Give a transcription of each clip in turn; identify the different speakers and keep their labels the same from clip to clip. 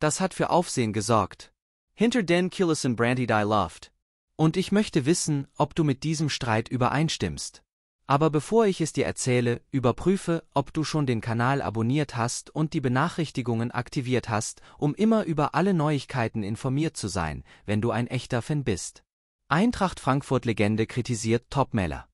Speaker 1: Das hat für Aufsehen gesorgt. Hinter den Killison Brandy Die Loft. Und ich möchte wissen, ob du mit diesem Streit übereinstimmst. Aber bevor ich es dir erzähle, überprüfe, ob du schon den Kanal abonniert hast und die Benachrichtigungen aktiviert hast, um immer über alle Neuigkeiten informiert zu sein, wenn du ein echter Fan bist. Eintracht Frankfurt Legende kritisiert Topmeller.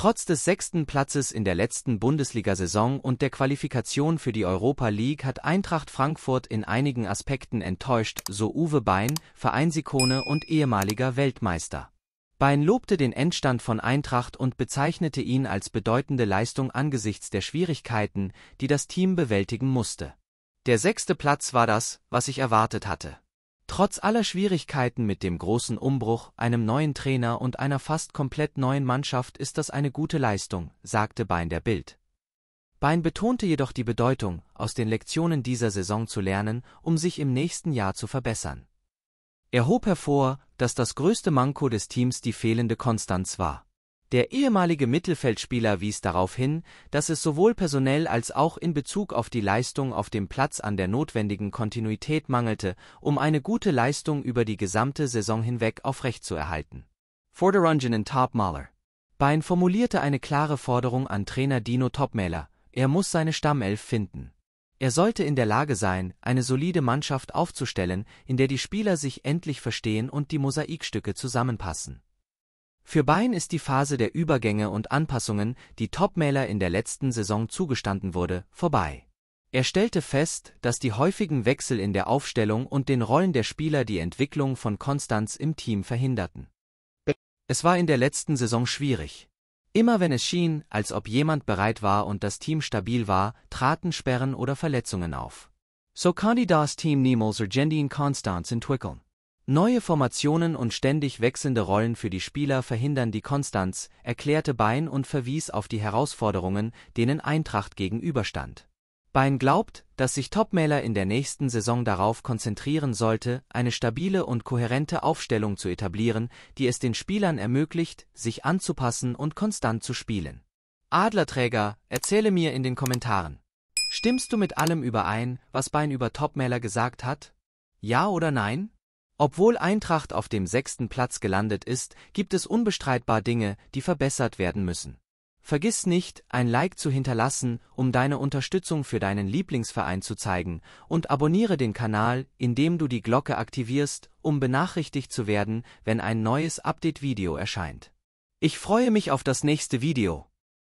Speaker 1: Trotz des sechsten Platzes in der letzten Bundesliga-Saison und der Qualifikation für die Europa League hat Eintracht Frankfurt in einigen Aspekten enttäuscht, so Uwe Bein, Vereinsikone und ehemaliger Weltmeister. Bein lobte den Endstand von Eintracht und bezeichnete ihn als bedeutende Leistung angesichts der Schwierigkeiten, die das Team bewältigen musste. Der sechste Platz war das, was ich erwartet hatte. Trotz aller Schwierigkeiten mit dem großen Umbruch, einem neuen Trainer und einer fast komplett neuen Mannschaft ist das eine gute Leistung, sagte Bein der Bild. Bein betonte jedoch die Bedeutung, aus den Lektionen dieser Saison zu lernen, um sich im nächsten Jahr zu verbessern. Er hob hervor, dass das größte Manko des Teams die fehlende Konstanz war. Der ehemalige Mittelfeldspieler wies darauf hin, dass es sowohl personell als auch in Bezug auf die Leistung auf dem Platz an der notwendigen Kontinuität mangelte, um eine gute Leistung über die gesamte Saison hinweg aufrechtzuerhalten. in Topmaler. Bein formulierte eine klare Forderung an Trainer Dino Topmäler, er muss seine Stammelf finden. Er sollte in der Lage sein, eine solide Mannschaft aufzustellen, in der die Spieler sich endlich verstehen und die Mosaikstücke zusammenpassen. Für Bayern ist die Phase der Übergänge und Anpassungen, die Topmähler in der letzten Saison zugestanden wurde, vorbei. Er stellte fest, dass die häufigen Wechsel in der Aufstellung und den Rollen der Spieler die Entwicklung von Konstanz im Team verhinderten. Es war in der letzten Saison schwierig. Immer wenn es schien, als ob jemand bereit war und das Team stabil war, traten Sperren oder Verletzungen auf. So kann die das Team niemals Argendien Konstanz entwickeln. Neue Formationen und ständig wechselnde Rollen für die Spieler verhindern die Konstanz, erklärte Bein und verwies auf die Herausforderungen, denen Eintracht gegenüberstand. Bein glaubt, dass sich Topmäler in der nächsten Saison darauf konzentrieren sollte, eine stabile und kohärente Aufstellung zu etablieren, die es den Spielern ermöglicht, sich anzupassen und konstant zu spielen. Adlerträger, erzähle mir in den Kommentaren. Stimmst du mit allem überein, was Bein über Topmäler gesagt hat? Ja oder nein? Obwohl Eintracht auf dem sechsten Platz gelandet ist, gibt es unbestreitbar Dinge, die verbessert werden müssen. Vergiss nicht, ein Like zu hinterlassen, um deine Unterstützung für deinen Lieblingsverein zu zeigen, und abonniere den Kanal, indem du die Glocke aktivierst, um benachrichtigt zu werden, wenn ein neues Update-Video erscheint. Ich freue mich auf das nächste Video.